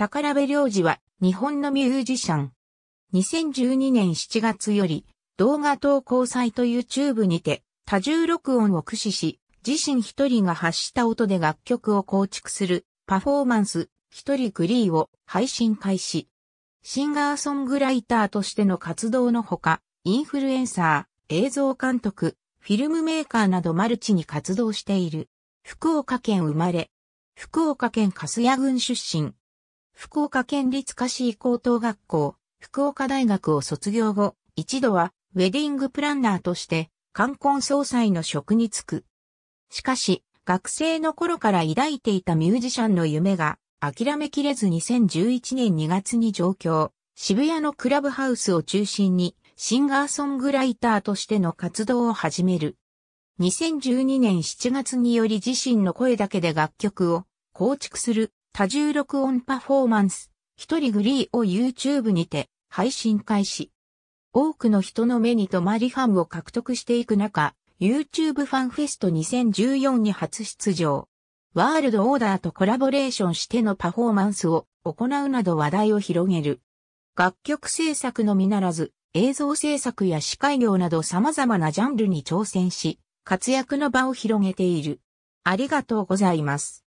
宝部良二は日本のミュージシャン。2012年7月より動画投稿サイト YouTube にて多重録音を駆使し、自身一人が発した音で楽曲を構築するパフォーマンス一人グリーを配信開始。シンガーソングライターとしての活動のほか、インフルエンサー、映像監督、フィルムメーカーなどマルチに活動している。福岡県生まれ。福岡県粕屋郡出身。福岡県立菓子高等学校、福岡大学を卒業後、一度はウェディングプランナーとして、冠婚葬祭の職に就く。しかし、学生の頃から抱いていたミュージシャンの夢が、諦めきれず2011年2月に上京、渋谷のクラブハウスを中心に、シンガーソングライターとしての活動を始める。2012年7月により自身の声だけで楽曲を構築する多重録音パフォーマンス、一人グリーを YouTube にて配信開始。多くの人の目に留まりファンを獲得していく中、YouTube ファンフェスト2014に初出場。ワールドオーダーとコラボレーションしてのパフォーマンスを行うなど話題を広げる。楽曲制作のみならず、映像制作や司会業など様々なジャンルに挑戦し、活躍の場を広げている。ありがとうございます。